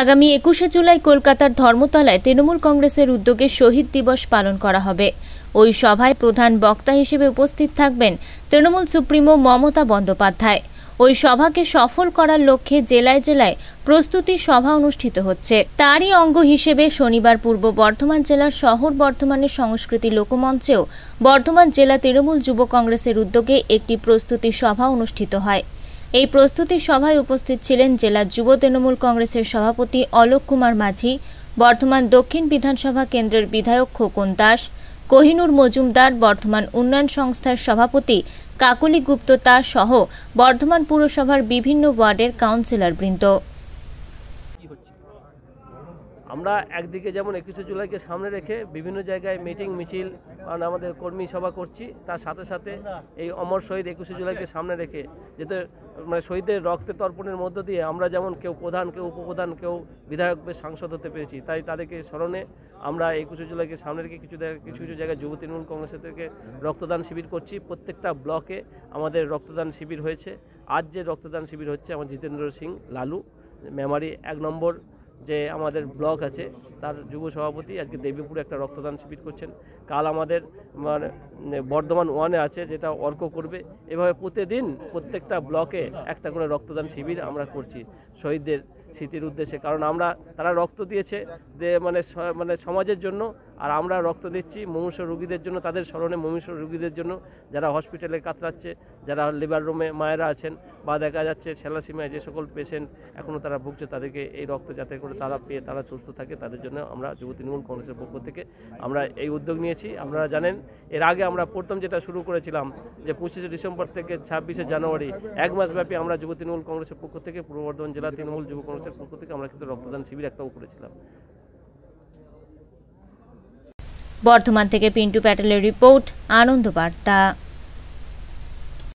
আগামী একুশে জুলাই কলকাতার ধর্মতলায় তৃণমূল কংগ্রেসের উদ্যোগে শহীদ দিবস পালন করা হবে ওই সভায় প্রধান বক্তা হিসেবে উপস্থিত থাকবেন তৃণমূল সুপ্রিমো মমতা বন্দ্যোপাধ্যায় ওই সভাকে সফল করার লক্ষ্যে জেলায় জেলায় প্রস্তুতি সভা অনুষ্ঠিত হচ্ছে তারই অঙ্গ হিসেবে শনিবার পূর্ব বর্ধমান জেলার শহর বর্ধমানের সংস্কৃতি লোকমঞ্চেও বর্ধমান জেলা তৃণমূল যুব কংগ্রেসের উদ্যোগে একটি প্রস্তুতি সভা অনুষ্ঠিত হয় এই প্রস্তুতি সভায় উপস্থিত ছিলেন জেলা যুব তৃণমূল কংগ্রেসের সভাপতি অলোক কুমার মাঝি বর্ধমান দক্ষিণ বিধানসভা কেন্দ্রের বিধায়ক খোকন দাস কোহিনুর মজুমদার বর্ধমান উন্নয়ন সংস্থার সভাপতি কাকুলি গুপ্ত তা সহ বর্ধমান পুরসভার বিভিন্ন ওয়ার্ডের কাউন্সিলরবৃন্দ আমরা একদিকে যেমন একুশে জুলাইকে সামনে রেখে বিভিন্ন জায়গায় মিটিং মিছিল আমাদের কর্মী সভা করছি তার সাথে সাথে এই অমর শহীদ একুশে জুলাইকে সামনে রেখে যেতে মানে শহীদের রক্তে তর্পণের মধ্য দিয়ে আমরা যেমন কেউ প্রধান কেউ উপপ্রধান কেউ বিধায়ক সাংসদ হতে পেরেছি তাই তাদেরকে স্মরণে আমরা একুশে জুলাইকে সামনে রেখে কিছু কিছু কিছু জায়গায় যুব তৃণমূল কংগ্রেসের থেকে রক্তদান শিবির করছি প্রত্যেকটা ব্লকে আমাদের রক্তদান শিবির হয়েছে আজ যে রক্তদান শিবির হচ্ছে আমার জিতেন্দ্র সিং লালু মেমারি এক নম্বর যে আমাদের ব্লক আছে তার যুব সভাপতি আজকে দেবীপুরে একটা রক্তদান শিবির করছেন কাল আমাদের মানে বর্ধমান ওয়ানে আছে যেটা অর্ক করবে এভাবে প্রতিদিন প্রত্যেকটা ব্লকে একটা করে রক্তদান শিবির আমরা করছি শহীদদের স্মৃতির উদ্দেশ্যে কারণ আমরা তারা রক্ত দিয়েছে যে মানে মানে সমাজের জন্য আর আমরা রক্ত দিচ্ছি মুমূর্ষ রুগীদের জন্য তাদের স্মরণে মুমূর্ষ রুগীদের জন্য যারা হসপিটালে কাতরাচ্ছে যারা লেবার রুমে মায়েরা আছেন বা দেখা যাচ্ছে সেলাসিমায় যে সকল পেশেন্ট এখনও তারা ভুগছে তাদেরকে এই রক্ত যাতে করে তারা পেয়ে তারা সুস্থ থাকে তাদের জন্য আমরা যুব তৃণমূল কংগ্রেসের পক্ষ থেকে আমরা এই উদ্যোগ নিয়েছি আপনারা জানেন এর আগে আমরা প্রথম যেটা শুরু করেছিলাম যে পঁচিশে ডিসেম্বর থেকে ছাব্বিশে জানুয়ারি এক মাসব্যাপী আমরা যুব তৃণমূল কংগ্রেসের পক্ষ থেকে পূর্ব বর্ধমান জেলা তৃণমূল যুব কংগ্রেস কংগ্রেসের পক্ষ থেকে আমরা কিন্তু রক্তদান শিবির একটাও করেছিলাম বর্ধমান থেকে পিন্টু প্যাটেলের রিপোর্ট আনন্দ বার্তা